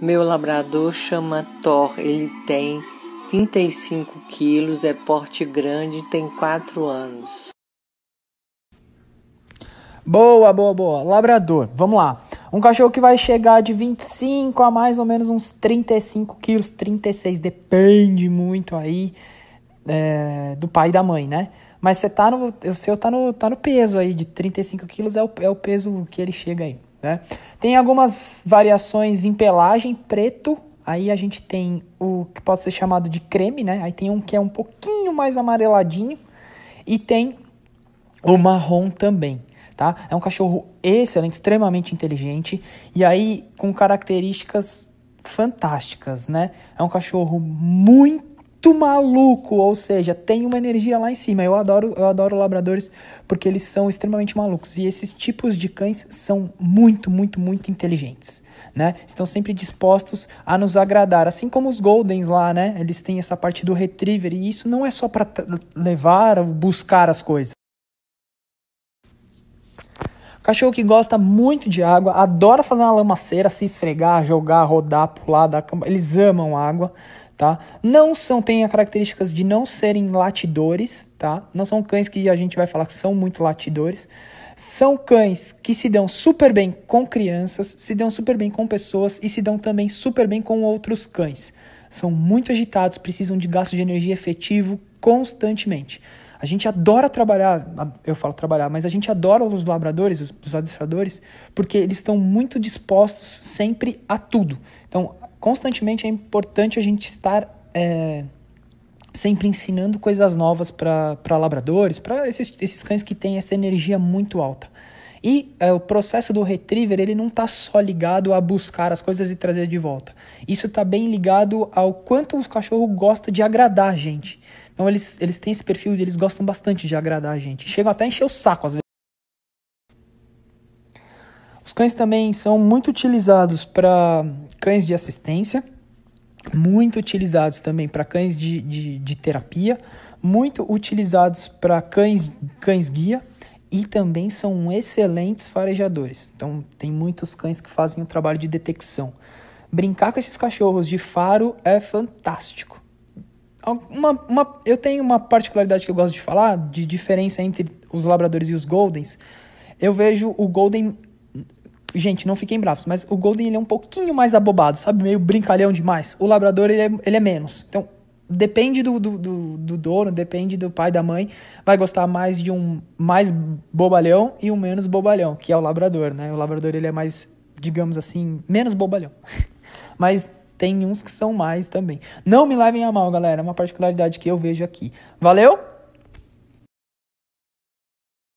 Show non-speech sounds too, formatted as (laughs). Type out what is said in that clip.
Meu labrador chama Thor, ele tem 35 quilos, é porte grande, tem 4 anos. Boa, boa, boa. Labrador, vamos lá. Um cachorro que vai chegar de 25 a mais ou menos uns 35 quilos, 36, depende muito aí é, do pai e da mãe, né? Mas você tá no, o seu tá no, tá no peso aí, de 35 quilos é o, é o peso que ele chega aí. Né? Tem algumas variações em pelagem, preto. Aí a gente tem o que pode ser chamado de creme, né? Aí tem um que é um pouquinho mais amareladinho. E tem o marrom também, tá? É um cachorro excelente, extremamente inteligente. E aí com características fantásticas, né? É um cachorro muito muito maluco, ou seja, tem uma energia lá em cima. Eu adoro, eu adoro labradores porque eles são extremamente malucos e esses tipos de cães são muito, muito, muito inteligentes. Né? Estão sempre dispostos a nos agradar, assim como os Goldens lá, né? Eles têm essa parte do retriever e isso não é só para levar, ou buscar as coisas. Cachorro que gosta muito de água, adora fazer uma lamaceira, se esfregar, jogar, rodar, pular, da cama. Eles amam água tá? Não são, têm a características de não serem latidores, tá? Não são cães que a gente vai falar que são muito latidores. São cães que se dão super bem com crianças, se dão super bem com pessoas e se dão também super bem com outros cães. São muito agitados, precisam de gasto de energia efetivo constantemente. A gente adora trabalhar, eu falo trabalhar, mas a gente adora os labradores, os, os adestradores, porque eles estão muito dispostos sempre a tudo. Então, constantemente é importante a gente estar é, sempre ensinando coisas novas para labradores, para esses, esses cães que têm essa energia muito alta. E é, o processo do retriever ele não está só ligado a buscar as coisas e trazer de volta. Isso está bem ligado ao quanto os cachorros gostam de agradar a gente. Então eles, eles têm esse perfil, eles gostam bastante de agradar a gente. Chegam até a encher o saco às vezes. Os cães também são muito utilizados para cães de assistência, muito utilizados também para cães de, de, de, terapia, muito utilizados para cães, cães guia e também são excelentes farejadores. Então, tem muitos cães que fazem o trabalho de detecção. Brincar com esses cachorros de faro é fantástico. Uma, uma, eu tenho uma particularidade que eu gosto de falar, de diferença entre os labradores e os goldens. Eu vejo o golden gente, não fiquem bravos, mas o Golden ele é um pouquinho mais abobado, sabe? Meio brincalhão demais. O Labrador, ele é, ele é menos. Então, depende do, do, do, do, dono, depende do pai, da mãe. Vai gostar mais de um mais bobalhão e um menos bobalhão, que é o Labrador, né? O Labrador, ele é mais, digamos assim, menos bobalhão. (laughs) mas tem uns que são mais também. Não me levem a mal, galera. É uma particularidade que eu vejo aqui. Valeu?